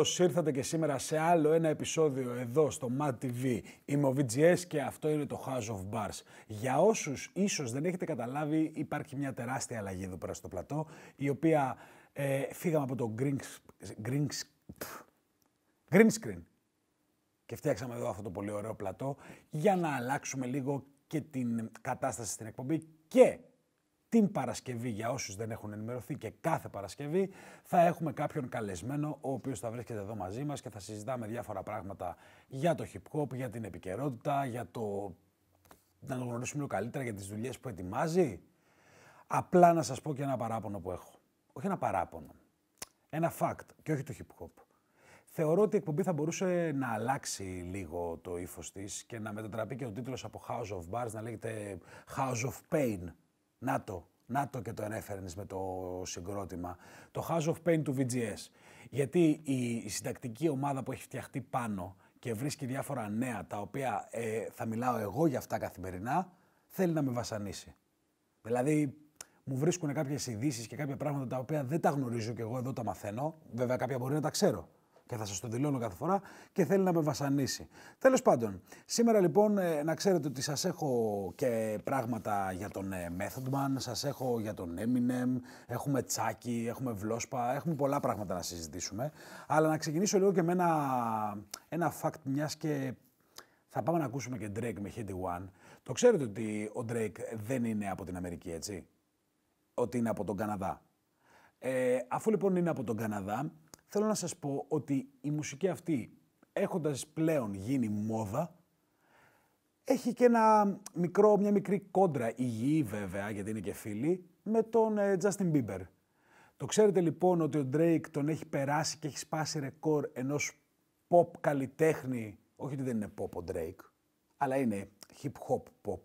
καλώς ήρθατε και σήμερα σε άλλο ένα επεισόδιο εδώ στο Mad TV. Είμαι ο VGS και αυτό είναι το House of Bars. Για όσους ίσως δεν έχετε καταλάβει, υπάρχει μια τεράστια αλλαγή εδώ πέρα στο πλατό, η οποία ε, φύγαμε από το green, green screen και φτιάξαμε εδώ αυτό το πολύ ωραίο πλατό για να αλλάξουμε λίγο και την κατάσταση στην εκπομπή και την Παρασκευή, για όσους δεν έχουν ενημερωθεί και κάθε Παρασκευή, θα έχουμε κάποιον καλεσμένο, ο οποίος θα βρίσκεται εδώ μαζί μας και θα συζητάμε διάφορα πράγματα για το hip hop, για την επικαιρότητα, για το... να τον γνωρίσουμε λίγο καλύτερα για τις δουλειές που ετοιμάζει. Απλά να σας πω και ένα παράπονο που έχω. Όχι ένα παράπονο. Ένα fact και όχι το hip hop. Θεωρώ ότι η εκπομπή θα μπορούσε να αλλάξει λίγο το ύφος της και να μετατραπεί και ο τίτλος από House of Bars να λέγεται House of Pain. Να το, να το και το ανέφερνες με το συγκρότημα. Το House of Pain του VGS. Γιατί η συντακτική ομάδα που έχει φτιαχτεί πάνω και βρίσκει διάφορα νέα, τα οποία ε, θα μιλάω εγώ για αυτά καθημερινά, θέλει να με βασανίσει. Δηλαδή, μου βρίσκουν κάποιες ειδήσεις και κάποια πράγματα τα οποία δεν τα γνωρίζω και εγώ εδώ τα μαθαίνω. Βέβαια, κάποια μπορεί να τα ξέρω. Και θα σας το δηλώνω κάθε φορά και θέλει να με βασανίσει. Τέλος πάντων, σήμερα λοιπόν ε, να ξέρετε ότι σας έχω και πράγματα για τον ε, Method Man, σας έχω για τον Eminem, έχουμε τσάκι, έχουμε βλόσπα, έχουμε πολλά πράγματα να συζητήσουμε. Αλλά να ξεκινήσω λίγο και με ένα, ένα fact, μιας και θα πάμε να ακούσουμε και Drake με Hit One. Το ξέρετε ότι ο Drake δεν είναι από την Αμερική, έτσι. Ότι είναι από τον Καναδά. Ε, αφού λοιπόν είναι από τον Καναδά, Θέλω να σας πω ότι η μουσική αυτή, έχοντας πλέον γίνει μόδα, έχει και ένα μικρό, μια μικρή κόντρα, υγιή βέβαια, γιατί είναι και φίλοι, με τον ε, Justin Bieber. Το ξέρετε λοιπόν ότι ο Drake τον έχει περάσει και έχει σπάσει ρεκόρ ενός pop καλλιτέχνη, όχι ότι δεν είναι pop ο Drake, αλλά είναι hip hop pop.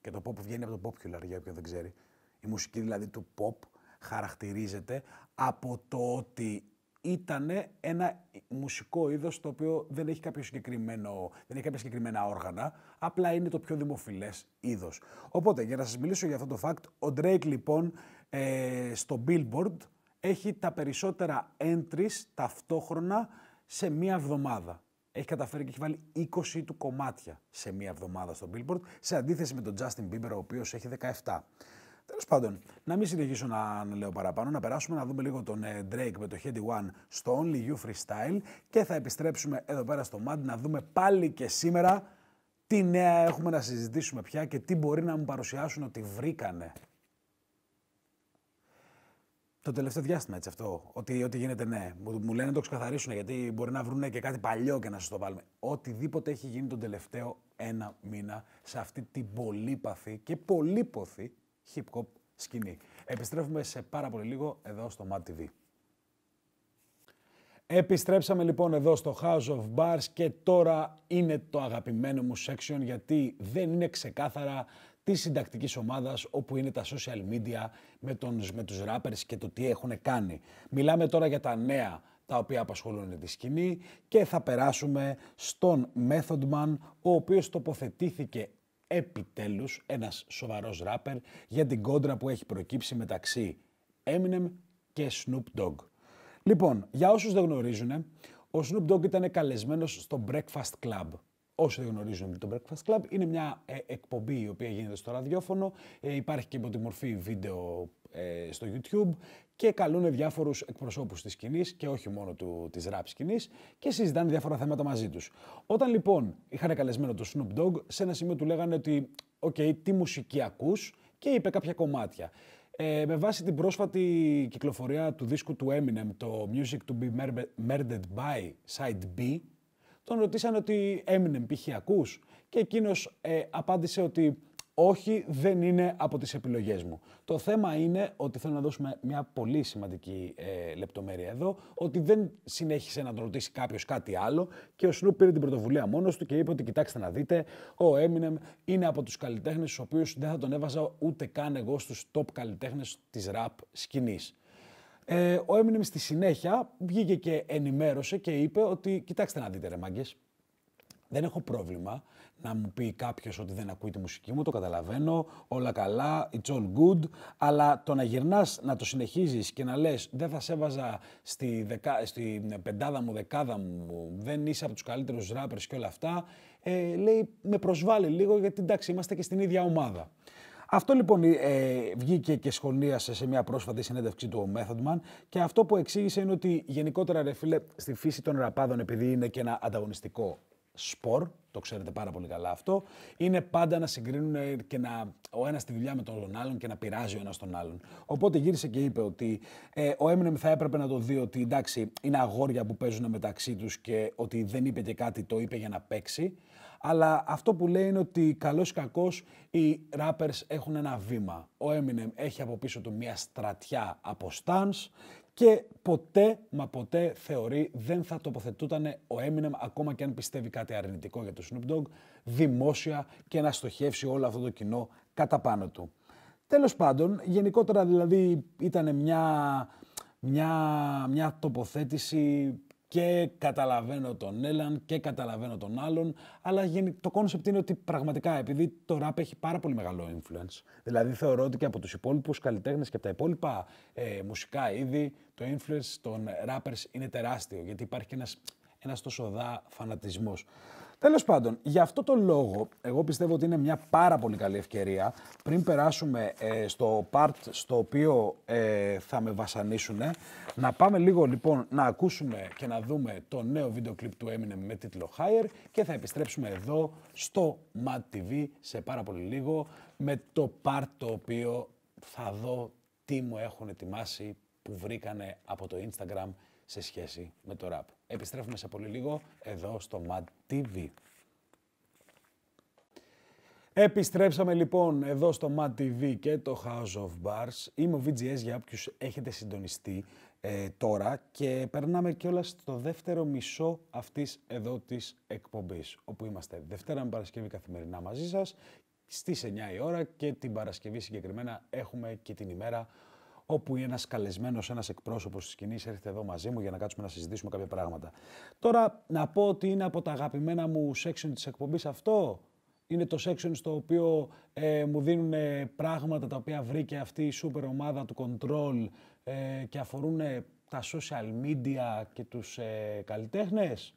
Και το pop βγαίνει από το popular για όποιον δεν ξέρει. Η μουσική δηλαδή του pop χαρακτηρίζεται από το ότι ήταν ένα μουσικό είδος το οποίο δεν έχει, κάποιο συγκεκριμένο, δεν έχει κάποια συγκεκριμένα όργανα, απλά είναι το πιο δημοφιλές είδος. Οπότε, για να σας μιλήσω για αυτό το fact, ο Drake λοιπόν ε, στο Billboard έχει τα περισσότερα entries ταυτόχρονα σε μία εβδομάδα. Έχει καταφέρει και έχει βάλει 20 του κομμάτια σε μία εβδομάδα στο Billboard, σε αντίθεση με τον Justin Bieber, ο οποίος έχει 17. Τέλος πάντων, να μην συνεχίσω να λέω παραπάνω, να περάσουμε να δούμε λίγο τον ε, Drake με το Heady One στο Only You Freestyle και θα επιστρέψουμε εδώ πέρα στο Mad να δούμε πάλι και σήμερα τι νέα έχουμε να συζητήσουμε πια και τι μπορεί να μου παρουσιάσουν ότι βρήκανε. Το τελευταίο διάστημα έτσι αυτό. Ότι, ότι γίνεται ναι. Μου, λένε να το ξεκαθαρίσουν γιατί μπορεί να βρουν και κάτι παλιό και να σας το βάλουμε. Οτιδήποτε έχει γίνει τον τελευταίο ένα μήνα σε αυτή την πολύπαθη και πολύποθη hip hop σκηνή. Επιστρέφουμε σε πάρα πολύ λίγο εδώ στο Mad TV. Επιστρέψαμε λοιπόν εδώ στο House of Bars και τώρα είναι το αγαπημένο μου section γιατί δεν είναι ξεκάθαρα της συντακτικής ομάδας όπου είναι τα social media με, τον, με τους rappers και το τι έχουν κάνει. Μιλάμε τώρα για τα νέα τα οποία απασχολούν τη σκηνή και θα περάσουμε στον Method Man ο οποίος τοποθετήθηκε επιτέλους ένας σοβαρός ράπερ για την κόντρα που έχει προκύψει μεταξύ Eminem και Snoop Dogg. Λοιπόν, για όσους δεν γνωρίζουν, ο Snoop Dogg ήταν καλεσμένος στο Breakfast Club. Όσοι δεν γνωρίζουν το Breakfast Club, είναι μια ε, εκπομπή η οποία γίνεται στο ραδιόφωνο. Ε, υπάρχει και υπό τη μορφή βίντεο ε, στο YouTube και καλούν διάφορους εκπροσώπους της σκηνής και όχι μόνο τη ραπ σκηνής και συζητάνε διάφορα θέματα μαζί τους. Όταν λοιπόν είχαν καλεσμένο το Snoop Dogg, σε ένα σημείο του λέγανε ότι, οκ, τι μουσική ακούς και είπε κάποια κομμάτια. Ε, με βάση την πρόσφατη κυκλοφορία του δίσκου του Eminem, το Music to be Murdered by Side B, τον ρωτήσαν ότι έμεινε π.χ. ακούς και εκείνος ε, απάντησε ότι όχι, δεν είναι από τις επιλογές μου. Το θέμα είναι ότι θέλω να δώσουμε μια πολύ σημαντική ε, λεπτομέρεια εδώ, ότι δεν συνέχισε να τον ρωτήσει κάποιος κάτι άλλο και ο Σνούπ πήρε την πρωτοβουλία μόνος του και είπε ότι κοιτάξτε να δείτε, ο Eminem είναι από τους καλλιτέχνες τους οποίους δεν θα τον έβαζα ούτε καν εγώ στους top καλλιτέχνες της rap σκηνής. Ε, ο Eminem στη συνέχεια βγήκε και ενημέρωσε και είπε ότι κοιτάξτε να δείτε ρε μάγκες, δεν έχω πρόβλημα να μου πει κάποιος ότι δεν ακούει τη μουσική μου, το καταλαβαίνω, όλα καλά, it's all good, αλλά το να γυρνάς να το συνεχίζεις και να λες δεν θα σέβαζα στη, στη πεντάδα μου, δεκάδα μου, δεν είσαι από τους καλύτερους ράπερ και όλα αυτά, ε, λέει με προσβάλλει λίγο γιατί εντάξει είμαστε και στην ίδια ομάδα. Αυτό λοιπόν ε, βγήκε και σχολίασε σε μια πρόσφατη συνέντευξη του ο Man και αυτό που εξήγησε είναι ότι γενικότερα ρε φίλε στη φύση των ραπάδων επειδή είναι και ένα ανταγωνιστικό σπορ, το ξέρετε πάρα πολύ καλά αυτό, είναι πάντα να συγκρίνουν ε, και να, ο ένας τη δουλειά με τον άλλον και να πειράζει ο ένας τον άλλον. Οπότε γύρισε και είπε ότι ε, ο Eminem θα έπρεπε να το δει ότι εντάξει είναι αγόρια που παίζουν μεταξύ τους και ότι δεν είπε και κάτι, το είπε για να παίξει αλλά αυτό που λέει είναι ότι καλός ή κακός οι rappers έχουν ένα βήμα. Ο Eminem έχει από πίσω του μια στρατιά από στάν και ποτέ μα ποτέ θεωρεί δεν θα τοποθετούταν ο Eminem ακόμα και αν πιστεύει κάτι αρνητικό για το Snoop Dogg δημόσια και να στοχεύσει όλο αυτό το κοινό κατά πάνω του. Τέλος πάντων, γενικότερα δηλαδή ήταν μια, μια, μια τοποθέτηση και καταλαβαίνω τον Έλλαν και καταλαβαίνω τον άλλον, αλλά το κόνσεπτ είναι ότι πραγματικά επειδή το ραπ έχει πάρα πολύ μεγάλο influence, δηλαδή θεωρώ ότι και από τους υπόλοιπους καλλιτέχνες και από τα υπόλοιπα ε, μουσικά είδη, το influence των rappers είναι τεράστιο, γιατί υπάρχει και ένας, ένας τόσο δά φανατισμός. Τέλος πάντων, για αυτό το λόγο, εγώ πιστεύω ότι είναι μια πάρα πολύ καλή ευκαιρία πριν περάσουμε ε, στο part στο οποίο ε, θα με βασανίσουν. Να πάμε λίγο λοιπόν να ακούσουμε και να δούμε το νέο βίντεο κλιπ του Eminem με τίτλο Higher και θα επιστρέψουμε εδώ στο Mad TV σε πάρα πολύ λίγο με το part το οποίο θα δω τι μου έχουν ετοιμάσει που βρήκανε από το Instagram σε σχέση με το rap. Επιστρέφουμε σε πολύ λίγο εδώ στο Mad TV. Επιστρέψαμε λοιπόν εδώ στο Mad TV και το House of Bars. Είμαι ο VGS για όποιους έχετε συντονιστεί ε, τώρα και περνάμε κιόλας στο δεύτερο μισό αυτής εδώ της εκπομπής, όπου είμαστε Δευτέρα με Παρασκευή καθημερινά μαζί σας, στις 9 η ώρα και την Παρασκευή συγκεκριμένα έχουμε και την ημέρα όπου ένας καλεσμένος, ένας εκπρόσωπος της σκηνής έρχεται εδώ μαζί μου για να κάτσουμε να συζητήσουμε κάποια πράγματα. Τώρα, να πω ότι είναι από τα αγαπημένα μου section της εκπομπής αυτό. Είναι το section στο οποίο ε, μου δίνουν ε, πράγματα τα οποία βρήκε αυτή η σούπερ ομάδα του Control ε, και αφορούν τα social media και τους ε, καλλιτέχνες.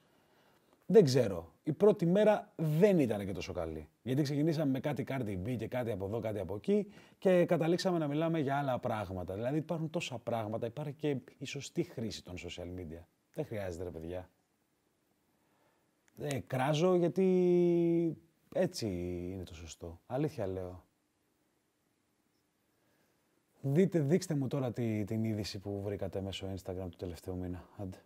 Δεν ξέρω. Η πρώτη μέρα δεν ήταν και τόσο καλή. Γιατί ξεκινήσαμε με κάτι Cardi B και κάτι από εδώ, κάτι από εκεί και καταλήξαμε να μιλάμε για άλλα πράγματα. Δηλαδή υπάρχουν τόσα πράγματα, υπάρχει και η σωστή χρήση των social media. Δεν χρειάζεται ρε παιδιά. Ε, κράζω γιατί έτσι είναι το σωστό. Αλήθεια λέω. Δείτε, δείξτε μου τώρα την είδηση που βρήκατε μέσω Instagram του τελευταίου μήνα. Άντε.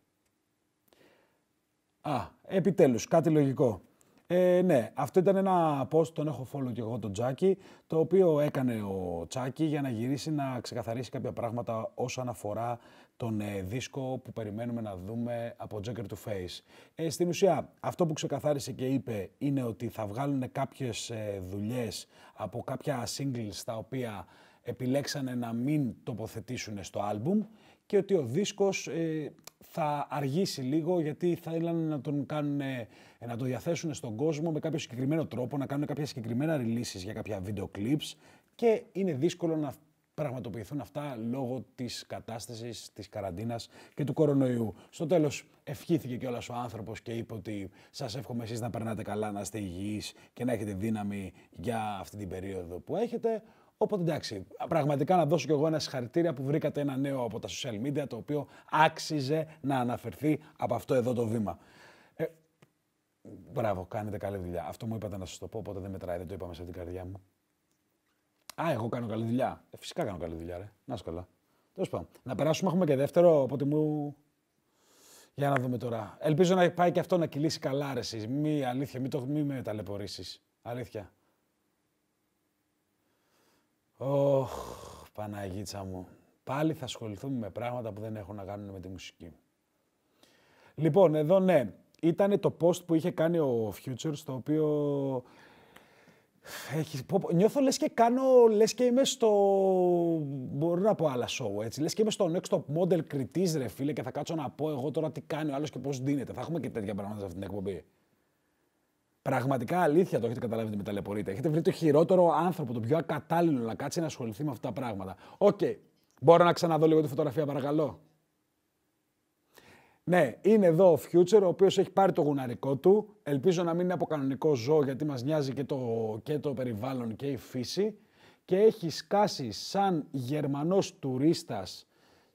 Α, επιτέλους, κάτι λογικό. Ε, ναι, αυτό ήταν ένα post, τον έχω follow και εγώ τον Τζάκι, το οποίο έκανε ο Τζάκι για να γυρίσει να ξεκαθαρίσει κάποια πράγματα όσον αφορά τον ε, δίσκο που περιμένουμε να δούμε από Joker to Face. Ε, στην ουσία, αυτό που ξεκαθάρισε και είπε είναι ότι θα βγάλουν κάποιες ε, δουλειές από κάποια singles τα οποία επιλέξανε να μην τοποθετήσουν στο άλμπουμ και ότι ο δίσκος ε, θα αργήσει λίγο γιατί θα ήθελαν να τον, κάνουν, ε, να το διαθέσουν στον κόσμο με κάποιο συγκεκριμένο τρόπο, να κάνουν κάποια συγκεκριμένα releases για κάποια βίντεο clips και είναι δύσκολο να πραγματοποιηθούν αυτά λόγω της κατάστασης της καραντίνας και του κορονοϊού. Στο τέλος ευχήθηκε και όλας ο άνθρωπος και είπε ότι σας εύχομαι εσείς να περνάτε καλά, να είστε υγιείς και να έχετε δύναμη για αυτή την περίοδο που έχετε. Οπότε εντάξει, πραγματικά να δώσω κι εγώ ένα συγχαρητήρια που βρήκατε ένα νέο από τα social media το οποίο άξιζε να αναφερθεί από αυτό εδώ το βήμα. Ε, μπράβο, κάνετε καλή δουλειά. Αυτό μου είπατε να σας το πω, οπότε δεν μετράει, δεν το είπαμε σε την καρδιά μου. Α, εγώ κάνω καλή δουλειά. Ε, φυσικά κάνω καλή δουλειά, ρε. Να σου καλά. Τέλος πάντων. Να περάσουμε, έχουμε και δεύτερο, οπότε μου. Για να δούμε τώρα. Ελπίζω να πάει και αυτό να κυλήσει καλά, Μη αλήθεια, μην το μη με ταλαιπωρήσεις. Αλήθεια. Ωχ, Παναγίτσα μου. Πάλι θα ασχοληθούμε με πράγματα που δεν έχουν να κάνουν με τη μουσική. Λοιπόν, εδώ ναι, ήταν το post που είχε κάνει ο Future, το οποίο έχεις, νιώθω λες και κάνω, λες και είμαι στο, μπορώ να πω άλλα show έτσι, λες και είμαι στο Next Top Model κριτής ρε φίλε και θα κάτσω να πω εγώ τώρα τι κάνει ο άλλος και πώς δίνεται. Θα έχουμε και τέτοια πράγματα σε αυτή την εκπομπή. Πραγματικά αλήθεια το έχετε καταλάβει ότι με ταλαιπωρείτε. Έχετε βρει το χειρότερο άνθρωπο, το πιο ακατάλληλο να κάτσει να ασχοληθεί με αυτά τα πράγματα. Οκ, okay. μπορώ να ξαναδώ λίγο τη φωτογραφία, παρακαλώ. Ναι, είναι εδώ ο Future, ο οποίος έχει πάρει το γουναρικό του. Ελπίζω να μην είναι από κανονικό ζώο, γιατί μας νοιάζει και το, το περιβάλλον και η φύση. Και έχει σκάσει σαν Γερμανός τουρίστας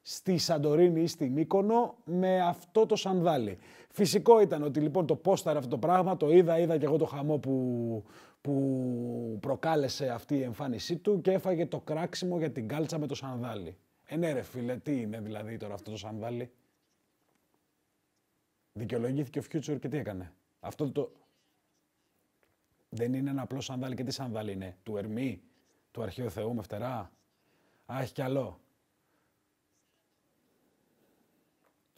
στη Σαντορίνη ή στη Μύκονο με αυτό το σανδάλι. Φυσικό ήταν ότι λοιπόν το πόσταρα αυτό το πράγμα, το είδα, είδα και εγώ το χαμό που, που προκάλεσε αυτή η εμφάνισή του και έφαγε το κράξιμο για την κάλτσα με το σανδάλι. Ε, ναι ρε φίλε, τι είναι δηλαδή τώρα αυτό το σανδάλι. Δικαιολογήθηκε ο Future και τι έκανε. Αυτό το... Δεν είναι ένα απλό σανδάλι. Και τι σανδάλι είναι, του Ερμή, του Αρχαίου Θεού με φτερά. Α, έχει κι άλλο.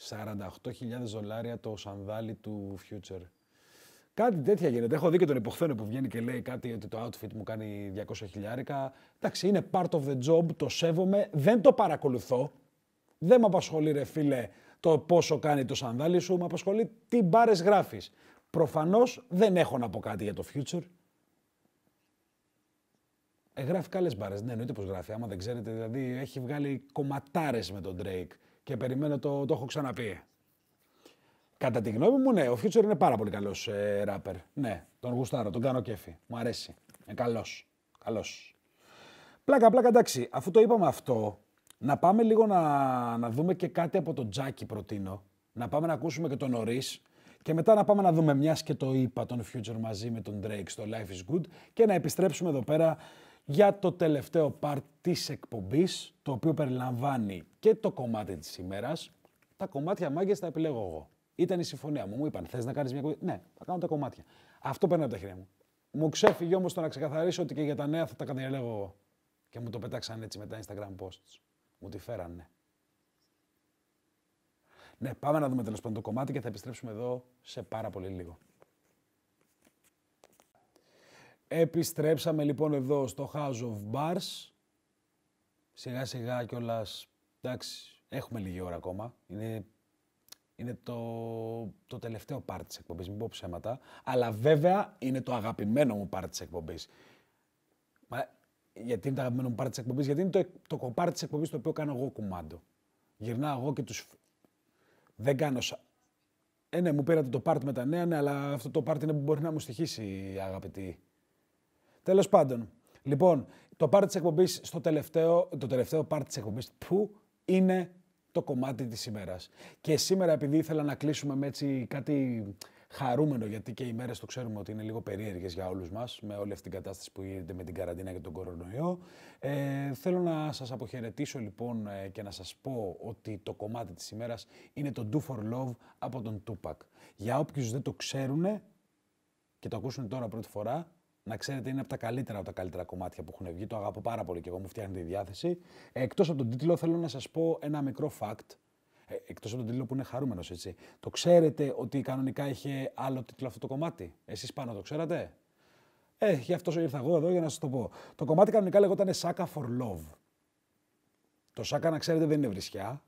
48.000 δολάρια το σανδάλι του Future. Κάτι τέτοια γίνεται. Έχω δει και τον υποχθένο που βγαίνει και λέει κάτι ότι το outfit μου κάνει 200 χιλιάρικα. Εντάξει, είναι part of the job, το σέβομαι, δεν το παρακολουθώ. Δεν με απασχολεί ρε φίλε το πόσο κάνει το σανδάλι σου, με απασχολεί τι μπάρες γράφεις. Προφανώς δεν έχω να πω κάτι για το future. Ε, γράφει καλές μπάρες. Ναι, εννοείται πως γράφει. Άμα δεν ξέρετε, δηλαδή έχει βγάλει κομματάρες με τον Drake και περιμένω το, το έχω ξαναπεί. Κατά τη γνώμη μου, ναι, ο Future είναι πάρα πολύ καλός ε, rapper. Ναι, τον γουστάρω, τον κάνω κέφι. Μου αρέσει. Είναι καλός. Καλός. Πλάκα, πλάκα, εντάξει. Αφού το είπαμε αυτό, να πάμε λίγο να, να δούμε και κάτι από τον Τζάκι προτείνω. Να πάμε να ακούσουμε και τον νωρί Και μετά να πάμε να δούμε μιας και το είπα τον Future μαζί με τον Drake στο Life is Good και να επιστρέψουμε εδώ πέρα για το τελευταίο part της εκπομπής, το οποίο περιλαμβάνει και το κομμάτι της ημέρας. Τα κομμάτια μάγκες τα επιλέγω εγώ. Ήταν η συμφωνία μου. Μου είπαν, θες να κάνεις μια κουβέντα. Ναι, θα κάνω τα κομμάτια. Αυτό παίρνει από τα χέρια μου. Μου ξέφυγε όμως το να ξεκαθαρίσω ότι και για τα νέα θα τα καταλέγω εγώ. Και μου το πετάξαν έτσι με τα Instagram posts. Μου τη φέρανε. Ναι, πάμε να δούμε τέλος πάντων το κομμάτι και θα επιστρέψουμε εδώ σε πάρα πολύ λίγο. Επιστρέψαμε λοιπόν εδώ στο House of Bars. Σιγά σιγά κιόλας. Εντάξει, έχουμε λίγη ώρα ακόμα. Είναι, είναι το, το τελευταίο πάρτι της εκπομπής, μην πω ψέματα. Αλλά βέβαια είναι το αγαπημένο μου πάρτι της εκπομπής. Μα γιατί είναι το αγαπημένο μου πάρτι της εκπομπής, Γιατί είναι το, το της εκπομπής το οποίο κάνω εγώ κουμάντο. Γυρνάω εγώ και τους. Δεν κάνω. Σα... Ε, ναι, μου πήρατε το πάρτι με τα νέα, ναι, αλλά αυτό το πάρτι είναι που μπορεί να μου στοιχήσει, αγαπητοί Τέλος πάντων, λοιπόν, το πάρτι της εκπομπής στο τελευταίο, το τελευταίο πάρτι της εκπομπής που είναι το κομμάτι της ημέρας. Και σήμερα, επειδή ήθελα να κλείσουμε με έτσι κάτι χαρούμενο, γιατί και οι μέρες το ξέρουμε ότι είναι λίγο περίεργες για όλους μας, με όλη αυτή την κατάσταση που γίνεται με την καραντίνα και τον κορονοϊό. Ε, θέλω να σας αποχαιρετήσω λοιπόν ε, και να σας πω ότι το κομμάτι της ημέρας είναι το Do for Love από τον Τούπακ. Για όποιους δεν το ξέρουν και το ακούσουν τώρα πρώτη φορά, να ξέρετε, είναι από τα καλύτερα από τα καλύτερα κομμάτια που έχουν βγει. Το αγαπώ πάρα πολύ και εγώ μου φτιάχνει τη διάθεση. Εκτός από τον τίτλο, θέλω να σας πω ένα μικρό fact. Ε, Εκτός από τον τίτλο που είναι χαρούμενος, έτσι. Το ξέρετε ότι κανονικά είχε άλλο τίτλο αυτό το κομμάτι. Εσείς πάνω το ξέρατε. Ε, γι' αυτό ήρθα εγώ εδώ για να σας το πω. Το κομμάτι κανονικά λεγόταν Saka for Love. Το Saka, να ξέρετε, δεν είναι βρισιά.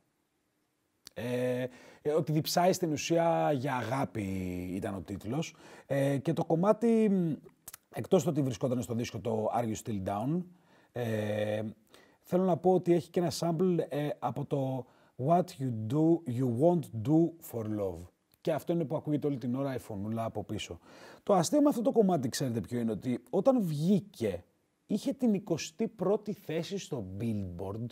Ε, ε, ότι διψάει στην ουσία για αγάπη ήταν ο τίτλος. Ε, και το κομμάτι εκτός το ότι βρισκόταν στο δίσκο το Are You Still Down, ε, θέλω να πω ότι έχει και ένα sample ε, από το What You Do, You Won't Do For Love. Και αυτό είναι που ακούγεται όλη την ώρα η φωνούλα από πίσω. Το αστείο με αυτό το κομμάτι, ξέρετε ποιο είναι, ότι όταν βγήκε, είχε την 21η θέση στο Billboard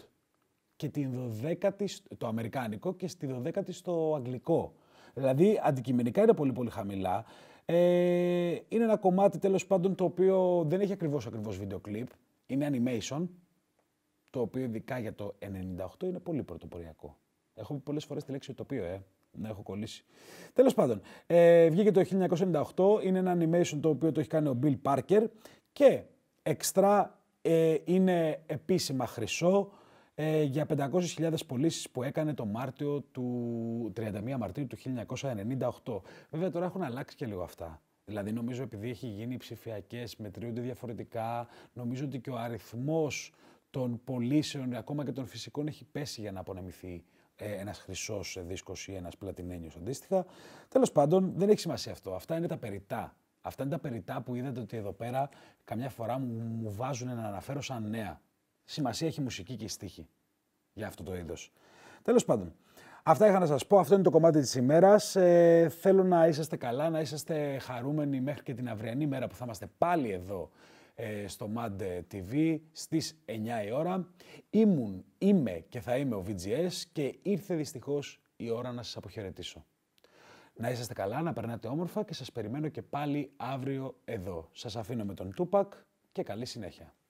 και την 12η, το αμερικάνικο και στη 12η στο αγγλικό. Δηλαδή, αντικειμενικά είναι πολύ πολύ χαμηλά. Ε, είναι ένα κομμάτι τέλος πάντων το οποίο δεν έχει ακριβώς ακριβώς βίντεο κλειπ. Είναι animation, το οποίο ειδικά για το 98 είναι πολύ πρωτοποριακό. Έχω πει πολλές φορές τη λέξη οποίο ε. Να έχω κολλήσει. Τέλος πάντων, ε, βγήκε το 1998. Είναι ένα animation το οποίο το έχει κάνει ο Bill Parker και εξτρά ε, είναι επίσημα χρυσό ε, για 500.000 πωλήσεις που έκανε το Μάρτιο του 31 Μαρτίου του 1998. Βέβαια τώρα έχουν αλλάξει και λίγο αυτά. Δηλαδή νομίζω επειδή έχει γίνει ψηφιακές, μετριούνται διαφορετικά, νομίζω ότι και ο αριθμός των πωλήσεων, ακόμα και των φυσικών, έχει πέσει για να απονεμηθεί ε, ένας χρυσός χρυσός ή ένας πλατινένιος αντίστοιχα. τέλος πάντων, δεν έχει σημασία αυτό. Αυτά είναι τα περιτά. Αυτά είναι τα περιτά που είδατε ότι εδώ πέρα καμιά φορά μου, μου βάζουν να αναφέρω σαν νέα σημασία έχει η μουσική και η στίχη για αυτό το είδος. Τέλος πάντων, αυτά είχα να σας πω. Αυτό είναι το κομμάτι της ημέρας. Ε, θέλω να είσαστε καλά, να είσαστε χαρούμενοι μέχρι και την αυριανή μέρα που θα είμαστε πάλι εδώ ε, στο Mad TV στις 9 η ώρα. Ήμουν, είμαι και θα είμαι ο VGS και ήρθε δυστυχώς η ώρα να σας αποχαιρετήσω. Να είσαστε καλά, να περνάτε όμορφα και σας περιμένω και πάλι αύριο εδώ. Σας αφήνω με τον Τούπακ και καλή συνέχεια.